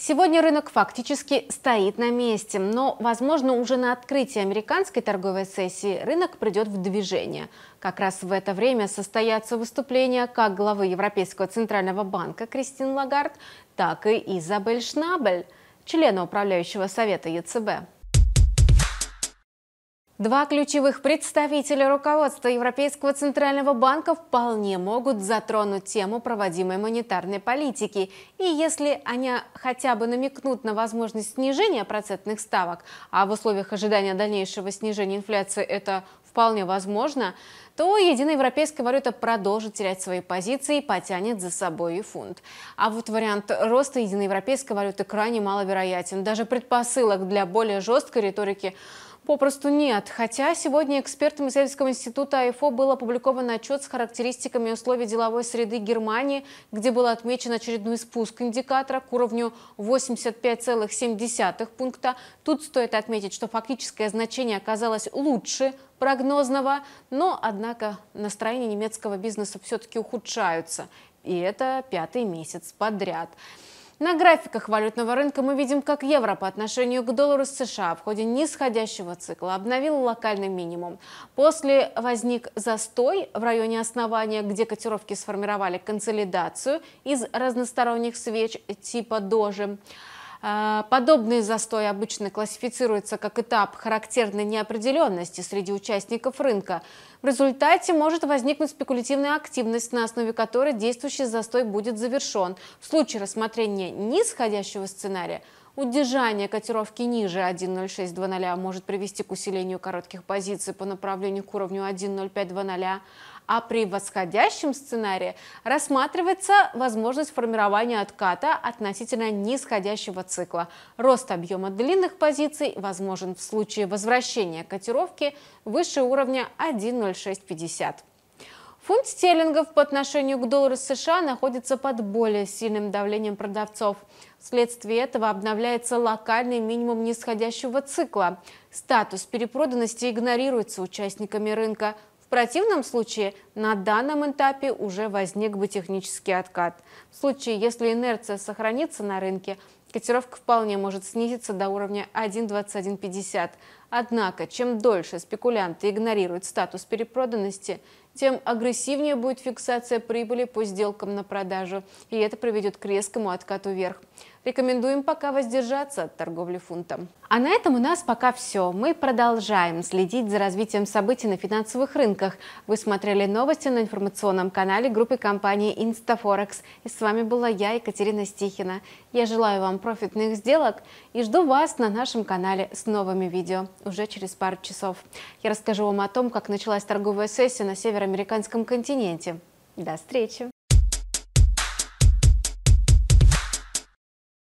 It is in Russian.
Сегодня рынок фактически стоит на месте, но, возможно, уже на открытии американской торговой сессии рынок придет в движение. Как раз в это время состоятся выступления как главы Европейского центрального банка Кристин Лагард, так и Изабель Шнабель, члена управляющего совета ЕЦБ. Два ключевых представителя руководства Европейского центрального банка вполне могут затронуть тему проводимой монетарной политики. И если они хотя бы намекнут на возможность снижения процентных ставок, а в условиях ожидания дальнейшего снижения инфляции это вполне возможно, то единая европейская валюта продолжит терять свои позиции и потянет за собой и фунт. А вот вариант роста единоевропейской валюты крайне маловероятен. Даже предпосылок для более жесткой риторики Попросту нет. Хотя сегодня экспертам Израильского института АИФО был опубликован отчет с характеристиками условий деловой среды Германии, где был отмечен очередной спуск индикатора к уровню 85,7 пункта. Тут стоит отметить, что фактическое значение оказалось лучше прогнозного, но, однако, настроения немецкого бизнеса все-таки ухудшаются. И это пятый месяц подряд. На графиках валютного рынка мы видим, как евро по отношению к доллару США в ходе нисходящего цикла обновил локальный минимум. После возник застой в районе основания, где котировки сформировали консолидацию из разносторонних свеч типа дожи. А, подобный застой обычно классифицируется как этап характерной неопределенности среди участников рынка. В результате может возникнуть спекулятивная активность, на основе которой действующий застой будет завершен. В случае рассмотрения нисходящего сценария – Удержание котировки ниже 1.0620 может привести к усилению коротких позиций по направлению к уровню 1.0520, а при восходящем сценарии рассматривается возможность формирования отката относительно нисходящего цикла. Рост объема длинных позиций возможен в случае возвращения котировки выше уровня 1.0650. Фунт стерлингов по отношению к доллару США находится под более сильным давлением продавцов. Вследствие этого обновляется локальный минимум нисходящего цикла. Статус перепроданности игнорируется участниками рынка. В противном случае на данном этапе уже возник бы технический откат. В случае, если инерция сохранится на рынке – Котировка вполне может снизиться до уровня 1.2150. Однако, чем дольше спекулянты игнорируют статус перепроданности, тем агрессивнее будет фиксация прибыли по сделкам на продажу, и это приведет к резкому откату вверх. Рекомендуем пока воздержаться от торговли фунтом. А на этом у нас пока все. Мы продолжаем следить за развитием событий на финансовых рынках. Вы смотрели новости на информационном канале группы компании InstaForex. И с вами была я, Екатерина Стихина. Я желаю вам профитных сделок и жду вас на нашем канале с новыми видео уже через пару часов. Я расскажу вам о том, как началась торговая сессия на североамериканском континенте. До встречи!